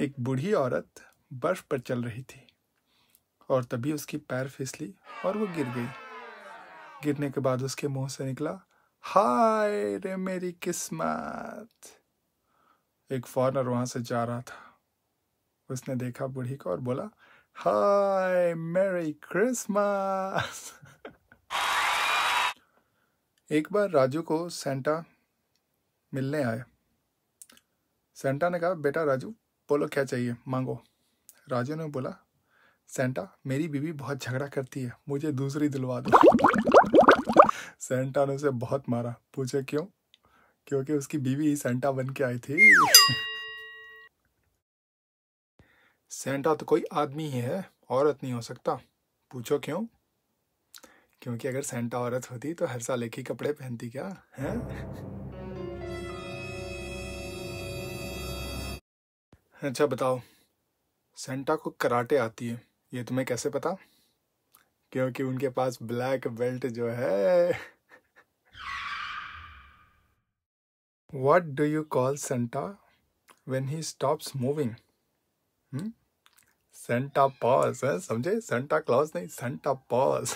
एक बूढ़ी औरत बर्फ पर चल रही थी और तभी उसकी पैर फिसली और वो गिर गई गिरने के बाद उसके मुंह से निकला हाय रे मेरी किस्मत एक फॉरनर वहां से जा रहा था उसने देखा बूढ़ी को और बोला हाय मेरी क्रिसमस एक बार राजू को सेंटा मिलने आया सेंटा ने कहा बेटा राजू बोलो क्या चाहिए मांगो राजू ने बोला सेंटा मेरी बीवी बहुत झगड़ा करती है मुझे दूसरी दिलवा दो सेंटा ने उसे बहुत मारा पूछे क्यों क्योंकि उसकी बीवी ही सेंटा बन के आई थी सेंटा तो कोई आदमी ही है औरत नहीं हो सकता पूछो क्यों क्योंकि अगर सेंटा औरत होती तो हर साल एक ही कपड़े पहनती क्या है अच्छा बताओ सेंटा को कराटे आती है ये तुम्हें कैसे पता क्योंकि उनके पास ब्लैक बेल्ट जो है what do you call Santa when he stops moving Santa pause है समझे सेंटा क्लॉज नहीं सेंटा पॉज